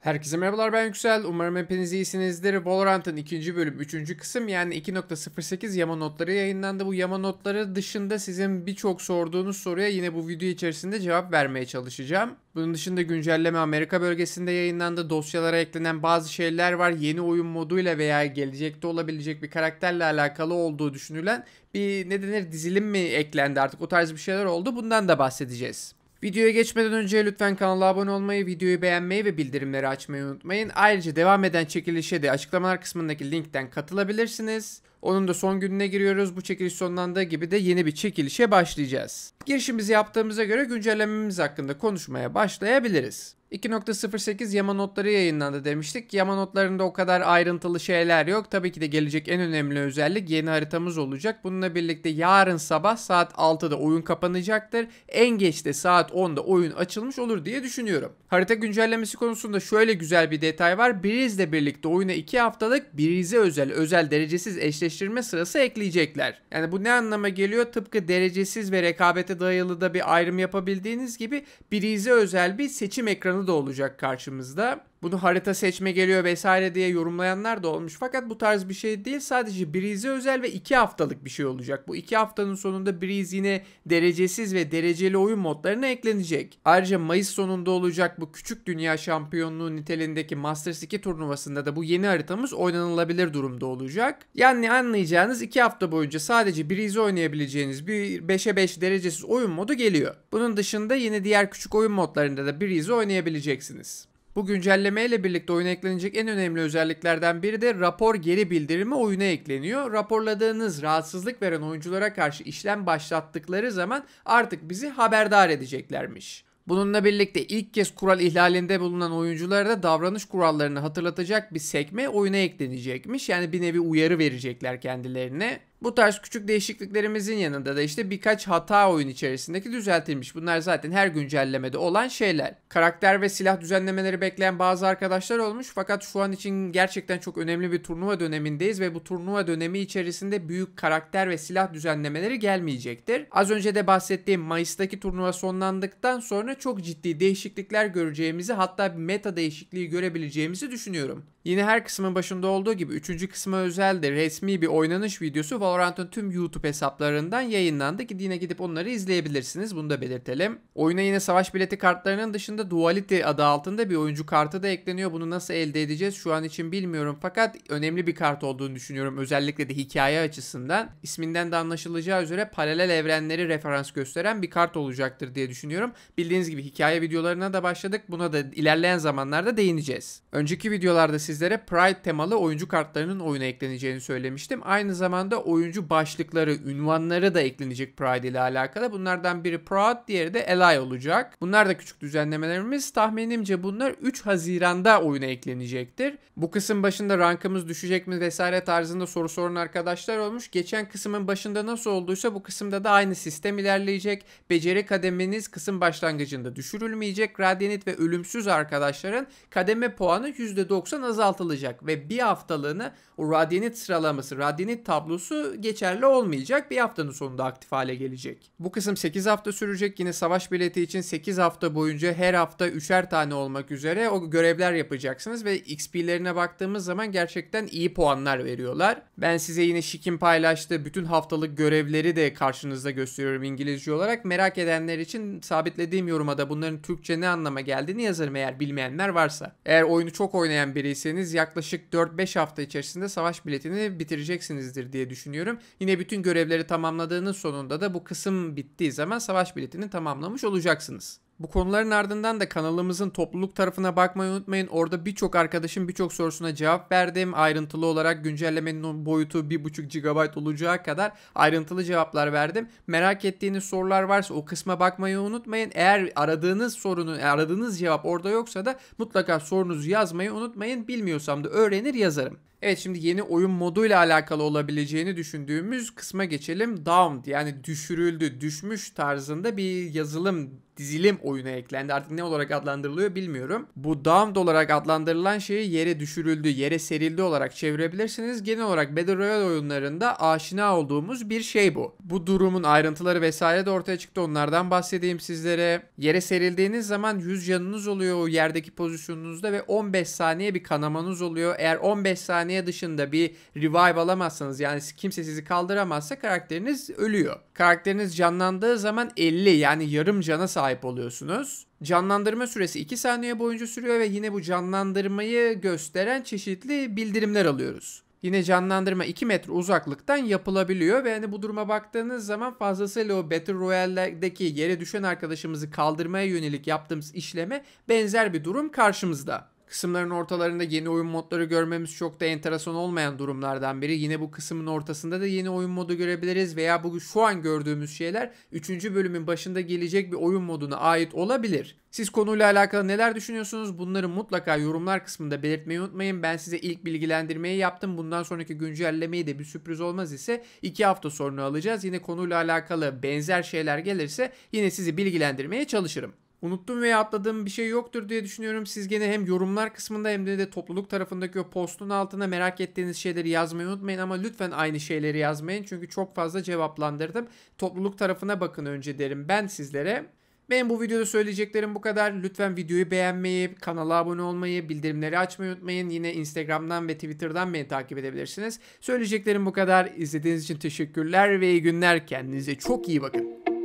Herkese merhabalar ben Yüksel. Umarım hepiniz iyisinizdir. Valorant'ın ikinci bölüm üçüncü kısım yani 2.08 yama notları yayınlandı. Bu yama notları dışında sizin birçok sorduğunuz soruya yine bu video içerisinde cevap vermeye çalışacağım. Bunun dışında güncelleme Amerika bölgesinde yayınlandı. Dosyalara eklenen bazı şeyler var. Yeni oyun moduyla veya gelecekte olabilecek bir karakterle alakalı olduğu düşünülen bir ne denir dizilim mi eklendi artık o tarz bir şeyler oldu. Bundan da bahsedeceğiz. Videoya geçmeden önce lütfen kanala abone olmayı, videoyu beğenmeyi ve bildirimleri açmayı unutmayın. Ayrıca devam eden çekilişe de açıklamalar kısmındaki linkten katılabilirsiniz. Onun da son gününe giriyoruz. Bu çekiliş sonlandığı gibi de yeni bir çekilişe başlayacağız. Girişimizi yaptığımıza göre güncellememiz hakkında konuşmaya başlayabiliriz. 2.08 yama notları yayınlandı demiştik. Yama notlarında o kadar ayrıntılı şeyler yok. Tabii ki de gelecek en önemli özellik yeni haritamız olacak. Bununla birlikte yarın sabah saat 6'da oyun kapanacaktır. En geç de saat 10'da oyun açılmış olur diye düşünüyorum. Harita güncellemesi konusunda şöyle güzel bir detay var. Briz'le birlikte oyuna 2 haftalık Briz'e özel özel derecesiz eşleştirme sırası ekleyecekler. Yani bu ne anlama geliyor? Tıpkı derecesiz ve rekabete dayalı da bir ayrım yapabildiğiniz gibi Briz'e özel bir seçim ekranı ekranı da olacak karşımızda bunu harita seçme geliyor vesaire diye yorumlayanlar da olmuş. Fakat bu tarz bir şey değil sadece Breeze'e özel ve 2 haftalık bir şey olacak. Bu 2 haftanın sonunda Breeze yine derecesiz ve dereceli oyun modlarına eklenecek. Ayrıca Mayıs sonunda olacak bu küçük dünya şampiyonluğu niteliğindeki Masters 2 turnuvasında da bu yeni haritamız oynanılabilir durumda olacak. Yani anlayacağınız 2 hafta boyunca sadece Breeze oynayabileceğiniz bir 5'e 5 derecesiz oyun modu geliyor. Bunun dışında yine diğer küçük oyun modlarında da Breeze oynayabileceksiniz. Bu güncelleme ile birlikte oyuna eklenecek en önemli özelliklerden biri de rapor geri bildirimi oyuna ekleniyor. Raporladığınız rahatsızlık veren oyunculara karşı işlem başlattıkları zaman artık bizi haberdar edeceklermiş. Bununla birlikte ilk kez kural ihlalinde bulunan oyunculara da davranış kurallarını hatırlatacak bir sekme oyuna eklenecekmiş. Yani bir nevi uyarı verecekler kendilerine. Bu tarz küçük değişikliklerimizin yanında da işte birkaç hata oyun içerisindeki düzeltilmiş. Bunlar zaten her güncellemede olan şeyler. Karakter ve silah düzenlemeleri bekleyen bazı arkadaşlar olmuş fakat şu an için gerçekten çok önemli bir turnuva dönemindeyiz ve bu turnuva dönemi içerisinde büyük karakter ve silah düzenlemeleri gelmeyecektir. Az önce de bahsettiğim Mayıs'taki turnuva sonlandıktan sonra çok ciddi değişiklikler göreceğimizi hatta bir meta değişikliği görebileceğimizi düşünüyorum. Yine her kısmın başında olduğu gibi 3. kısma özel de resmi bir oynanış videosu Valorant'ın tüm YouTube hesaplarından yayınlandı ki yine gidip onları izleyebilirsiniz. Bunu da belirtelim. Oyuna yine savaş bileti kartlarının dışında Duality adı altında bir oyuncu kartı da ekleniyor. Bunu nasıl elde edeceğiz şu an için bilmiyorum fakat önemli bir kart olduğunu düşünüyorum. Özellikle de hikaye açısından. İsminden de anlaşılacağı üzere paralel evrenleri referans gösteren bir kart olacaktır diye düşünüyorum. Bildiğiniz gibi hikaye videolarına da başladık. Buna da ilerleyen zamanlarda değineceğiz. Önceki videolarda sizlere Pride temalı oyuncu kartlarının oyuna ekleneceğini söylemiştim. Aynı zamanda oyun oyuncu başlıkları, ünvanları da eklenecek Pride ile alakalı. Bunlardan biri Proud, diğeri de Ally olacak. Bunlar da küçük düzenlemelerimiz. Tahminimce bunlar 3 Haziran'da oyuna eklenecektir. Bu kısım başında rankımız düşecek mi vesaire tarzında soru soran arkadaşlar olmuş. Geçen kısmın başında nasıl olduysa bu kısımda da aynı sistem ilerleyecek. Beceri kademeniz kısım başlangıcında düşürülmeyecek. Radyanit ve ölümsüz arkadaşların kademe puanı %90 azaltılacak ve bir haftalığını o radyanit sıralaması, radyanit tablosu geçerli olmayacak. Bir haftanın sonunda aktif hale gelecek. Bu kısım 8 hafta sürecek. Yine savaş bileti için 8 hafta boyunca her hafta üçer tane olmak üzere o görevler yapacaksınız ve XP'lerine baktığımız zaman gerçekten iyi puanlar veriyorlar. Ben size yine Şik'in paylaştığı bütün haftalık görevleri de karşınızda gösteriyorum İngilizce olarak. Merak edenler için sabitlediğim yoruma da bunların Türkçe ne anlama geldiğini yazarım eğer bilmeyenler varsa. Eğer oyunu çok oynayan biriyseniz yaklaşık 4-5 hafta içerisinde savaş biletini bitireceksinizdir diye düşünüyorum düşünüyorum. Yine bütün görevleri tamamladığınız sonunda da bu kısım bittiği zaman savaş biletini tamamlamış olacaksınız. Bu konuların ardından da kanalımızın topluluk tarafına bakmayı unutmayın. Orada birçok arkadaşım birçok sorusuna cevap verdim. Ayrıntılı olarak güncellemenin boyutu 1.5 GB olacağı kadar ayrıntılı cevaplar verdim. Merak ettiğiniz sorular varsa o kısma bakmayı unutmayın. Eğer aradığınız sorunu, aradığınız cevap orada yoksa da mutlaka sorunuzu yazmayı unutmayın. Bilmiyorsam da öğrenir yazarım. Evet şimdi yeni oyun moduyla alakalı olabileceğini düşündüğümüz kısma geçelim. Down yani düşürüldü, düşmüş tarzında bir yazılım dizilim oyuna eklendi. Artık ne olarak adlandırılıyor bilmiyorum. Bu downed olarak adlandırılan şeyi yere düşürüldü, yere serildi olarak çevirebilirsiniz. Genel olarak Battle Royale oyunlarında aşina olduğumuz bir şey bu. Bu durumun ayrıntıları vesaire de ortaya çıktı. Onlardan bahsedeyim sizlere. Yere serildiğiniz zaman 100 canınız oluyor o yerdeki pozisyonunuzda ve 15 saniye bir kanamanız oluyor. Eğer 15 saniye dışında bir revive alamazsanız yani kimse sizi kaldıramazsa karakteriniz ölüyor. Karakteriniz canlandığı zaman 50 yani yarım cana sahip sahip oluyorsunuz. Canlandırma süresi 2 saniye boyunca sürüyor ve yine bu canlandırmayı gösteren çeşitli bildirimler alıyoruz. Yine canlandırma 2 metre uzaklıktan yapılabiliyor ve hani bu duruma baktığınız zaman fazlasıyla o Battle Royale'deki yere düşen arkadaşımızı kaldırmaya yönelik yaptığımız işleme benzer bir durum karşımızda. Kısımların ortalarında yeni oyun modları görmemiz çok da enteresan olmayan durumlardan biri. Yine bu kısmın ortasında da yeni oyun modu görebiliriz veya bugün şu an gördüğümüz şeyler 3. bölümün başında gelecek bir oyun moduna ait olabilir. Siz konuyla alakalı neler düşünüyorsunuz? Bunları mutlaka yorumlar kısmında belirtmeyi unutmayın. Ben size ilk bilgilendirmeyi yaptım. Bundan sonraki güncellemeyi de bir sürpriz olmaz ise 2 hafta sonra alacağız. Yine konuyla alakalı benzer şeyler gelirse yine sizi bilgilendirmeye çalışırım. Unuttum veya atladığım bir şey yoktur diye düşünüyorum. Siz gene hem yorumlar kısmında hem de, de topluluk tarafındaki o postun altına merak ettiğiniz şeyleri yazmayı unutmayın ama lütfen aynı şeyleri yazmayın. Çünkü çok fazla cevaplandırdım. Topluluk tarafına bakın önce derim ben sizlere. Benim bu videoda söyleyeceklerim bu kadar. Lütfen videoyu beğenmeyi, kanala abone olmayı, bildirimleri açmayı unutmayın. Yine Instagram'dan ve Twitter'dan beni takip edebilirsiniz. Söyleyeceklerim bu kadar. İzlediğiniz için teşekkürler ve iyi günler. Kendinize çok iyi bakın.